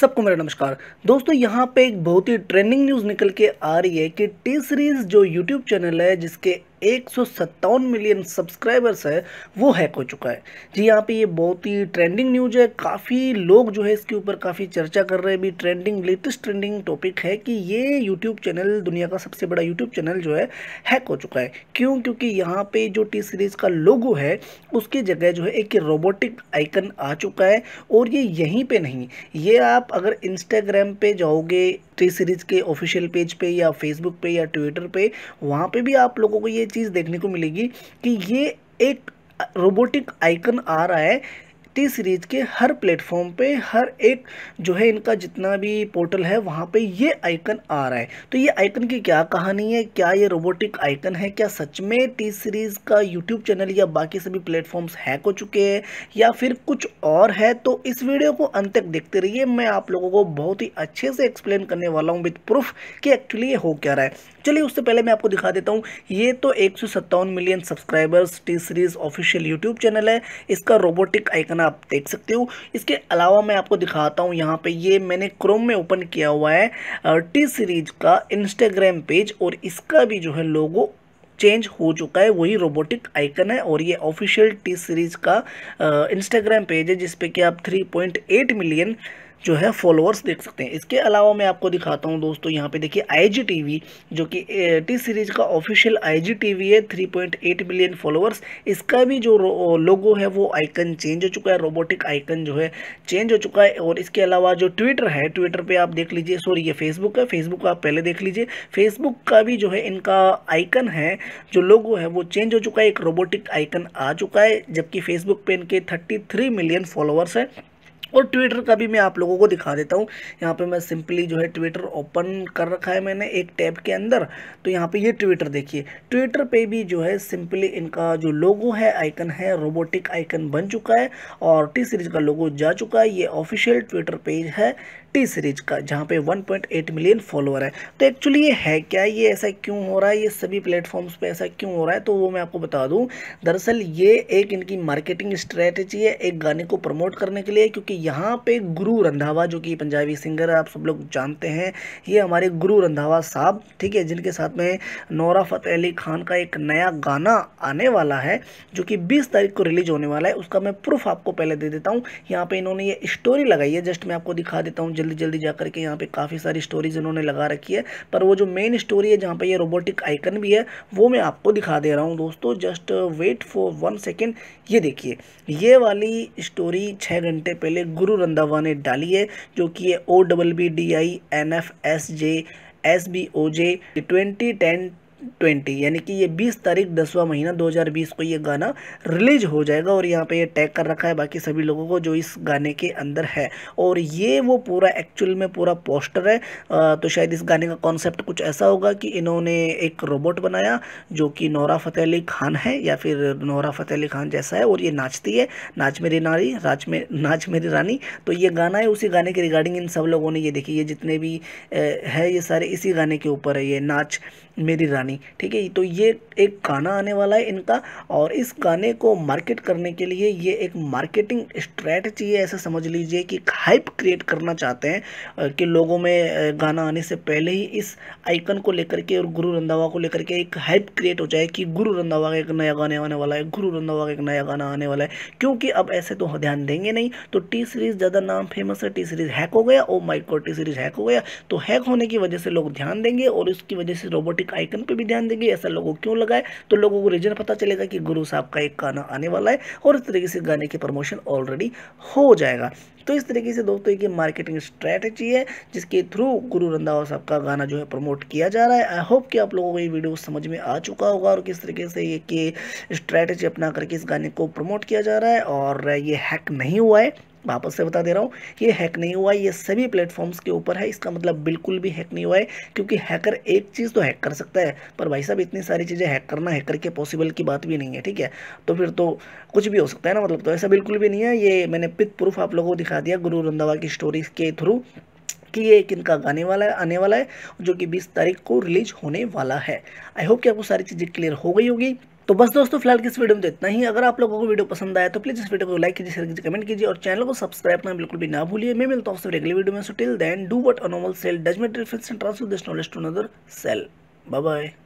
सबको मेरा नमस्कार दोस्तों यहाँ पे एक बहुत ही ट्रेंडिंग न्यूज़ निकल के आ रही है कि टी सीरीज़ जो यूट्यूब चैनल है जिसके एक मिलियन सब्सक्राइबर्स है वो हैक हो चुका है जी यहाँ पे ये बहुत ही ट्रेंडिंग न्यूज़ है काफ़ी लोग जो है इसके ऊपर काफ़ी चर्चा कर रहे हैं भी ट्रेंडिंग लेटेस्ट ट्रेंडिंग टॉपिक है कि ये यूट्यूब चैनल दुनिया का सबसे बड़ा यूट्यूब चैनल जो है हैक हो चुका है क्यों क्योंकि यहाँ पे जो टी सीरीज़ का लोगो है उसकी जगह जो है एक रोबोटिक आइकन आ चुका है और ये यहीं पर नहीं ये आप अगर इंस्टाग्राम पर जाओगे टी सीरीज़ के ऑफिशियल पेज पे या फेसबुक पे या ट्विटर पे वहाँ पे भी आप लोगों को ये चीज़ देखने को मिलेगी कि ये एक रोबोटिक आइकन आ रहा है टी सीरीज़ के हर प्लेटफॉर्म पे हर एक जो है इनका जितना भी पोर्टल है वहाँ पे ये आइकन आ रहा है तो ये आइकन की क्या कहानी है क्या ये रोबोटिक आइकन है क्या सच में टी सीरीज़ का यूट्यूब चैनल या बाकी सभी प्लेटफॉर्म्स हैक हो चुके हैं या फिर कुछ और है तो इस वीडियो को अंत तक देखते रहिए मैं आप लोगों को बहुत ही अच्छे से एक्सप्लेन करने वाला हूँ विथ प्रूफ कि एक्चुअली ये हो क्या रहा है चलिए उससे पहले मैं आपको दिखा देता हूँ ये तो एक million subscribers T Series official YouTube channel है इसका रोबोटिक आइकन आप देख सकते हो इसके अलावा मैं आपको दिखाता हूँ यहाँ पे ये मैंने क्रोम में ओपन किया हुआ है टी सीरीज का इंस्टाग्राम पेज और इसका भी जो है लोगो चेंज हो चुका है वही रोबोटिक आइकन है और ये ऑफिशियल टी सीरीज़ का इंस्टाग्राम पेज है जिसपे कि आप थ्री मिलियन जो है फॉलोअर्स देख सकते हैं इसके अलावा मैं आपको दिखाता हूँ दोस्तों यहाँ पे देखिए आईजीटीवी जो कि टी सीरीज़ का ऑफिशियल आईजीटीवी है 3.8 मिलियन फॉलोअर्स इसका भी जो लोगो है वो आइकन चेंज हो चुका है रोबोटिक आइकन जो है चेंज हो चुका है और इसके अलावा जो ट्विटर है ट्विटर पर आप देख लीजिए सॉरी ये फेसबुक है फेसबुक आप पहले देख लीजिए फेसबुक का भी जो है इनका आइकन है जो लोगो है वो चेंज हो चुका है एक रोबोटिक आइकन आ चुका है जबकि फेसबुक पर इनके थ्री मिलियन फॉलोअर्स है और ट्विटर का भी मैं आप लोगों को दिखा देता हूँ यहाँ पे मैं सिंपली जो है ट्विटर ओपन कर रखा है मैंने एक टैब के अंदर तो यहाँ पे ये ट्विटर देखिए ट्विटर पे भी जो है सिंपली इनका जो लोगो है आइकन है रोबोटिक आइकन बन चुका है और टी सीरीज़ का लोगो जा चुका है ये ऑफिशियल ट्विटर पेज है टी सीरीज का जहाँ पे 1.8 मिलियन फॉलोअर है तो एक्चुअली ये है क्या ये ऐसा क्यों हो रहा है ये सभी प्लेटफॉर्म्स पे ऐसा क्यों हो रहा है तो वो मैं आपको बता दूँ दरअसल ये एक इनकी मार्केटिंग स्ट्रेटजी है एक गाने को प्रमोट करने के लिए क्योंकि यहाँ पे गुरु रंधावा जो कि पंजाबी सिंगर आप सब लोग जानते हैं ये हमारे गुरु रंधावा साहब ठीक है जिनके साथ में नौरा फतेह अली खान का एक नया गाना आने वाला है जो कि बीस तारीख को रिलीज होने वाला है उसका मैं प्रूफ आपको पहले दे देता हूँ यहाँ पर इन्होंने ये स्टोरी लगाई है जस्ट मैं आपको दिखा देता हूँ जल्दी जल्दी जा करके यहाँ पर काफ़ी सारी स्टोरीज इन्होंने लगा रखी है पर वो जो मेन स्टोरी है जहाँ पर ये रोबोटिक आइकन भी है वो मैं आपको दिखा दे रहा हूँ दोस्तों just wait for one second ये देखिए ये वाली स्टोरी छः घंटे पहले गुरु रंधावा ने डाली है जो कि O double B D I N F S J S B O J twenty ten twenty यानी कि ये बीस तारीख दसवा महीना दो हज़ार बीस को ये गाना रिलीज हो जाएगा और यहाँ पे ये टैग कर रखा है बाकी सभी लोगों को जो इस गाने के अंदर है और ये वो पूरा एक्चुअल में पूरा पोस्टर है आ, तो शायद इस गाने का कॉन्सेप्ट कुछ ऐसा होगा कि इन्होंने एक रोबोट बनाया जो कि नौरा फ़तेह अली खान है या फिर नौरा फ़तेह अली खान जैसा है और ये नाचती है नाच मेरी नारी राज में नाच मेरी रानी तो ये गाना है उसी गाने के रिगार्डिंग इन सब लोगों ने ये देखी ये जितने भी है ये सारे इसी गाने के ऊपर है ये नाच मेरी रानी पानी ठीक है तो ये एक गाना आने वाला है इनका और इस गाने को मार्केट करने के लिए ये एक मार्केटिंग स्ट्रैटी है ऐसा समझ लीजिए कि हाइप क्रिएट करना चाहते हैं कि लोगों में गाना आने से पहले ही इस आइकन को लेकर के और गुरु रंधावा को लेकर के एक हाइप क्रिएट हो जाए कि गुरु रंधावा का एक नया गाने आने वाला है गुरु रंधावा का एक नया गाना आने वाला है क्योंकि अब ऐसे तो ध्यान देंगे नहीं तो टी सीरीज़ ज़्यादा नाम फेमस है टी सीरीज़ हैक हो गया oh micro T Series hack हो गया तो हैक होने की वजह से लोग ध्यान देंगे और इसकी वजह से रोबोटिक आइकन पर भी ध्यान देंगे ऐसा लोगों क्यों लगाए तो लोगों को रीजन पता चलेगा कि गुरु साहब का एक गाना आने वाला है और इस तरीके से गाने की प्रमोशन ऑलरेडी हो जाएगा तो इस तरीके से दोस्तों एक मार्केटिंग स्ट्रैटेजी है जिसके थ्रू गुरु रंधावा साहब का गाना जो है प्रमोट किया जा रहा है आई होप कि आप लोगों को ये वीडियो समझ में आ चुका होगा और किस तरीके से ये कि स्ट्रैटेजी अपना करके इस गाने को प्रमोट किया जा रहा है और ये हैक नहीं हुआ है वापस से बता दे रहा हूँ ये हैक नहीं हुआ है ये सभी प्लेटफॉर्म्स के ऊपर है इसका मतलब बिल्कुल भी हैक नहीं हुआ है क्योंकि हैकर एक चीज़ तो हैक कर सकता है पर भाई साहब इतनी सारी चीज़ें हैक करना हैकर के पॉसिबल की बात भी नहीं है ठीक है तो फिर तो कुछ भी हो सकता है ना मतलब तो ऐसा बिल्कुल भी नहीं है ये मैंने पिथ प्रूफ आप लोगों को दिखा दिया गुरु रंधावा की स्टोरी के थ्रू कि ये एक इनका गाने वाला है आने वाला है जो कि 20 तारीख को रिलीज होने वाला है आई होप कि आपको सारी चीज़ें क्लियर हो गई होगी तो बस दोस्तों फिलहाल इस वीडियो में तो इतना ही अगर आप लोगों को वीडियो पसंद आया तो प्लीज़ इस वीडियो को लाइक कीजिए शेयर कीजिए कमेंट कीजिए और चैनल को सब्सक्राइब करना बिल्कुल भी ना भूलिए मैं मिलता हूँ अगले वीडियो में so till then do what a normal normal cell does make defence and transfer this knowledge to another cell bye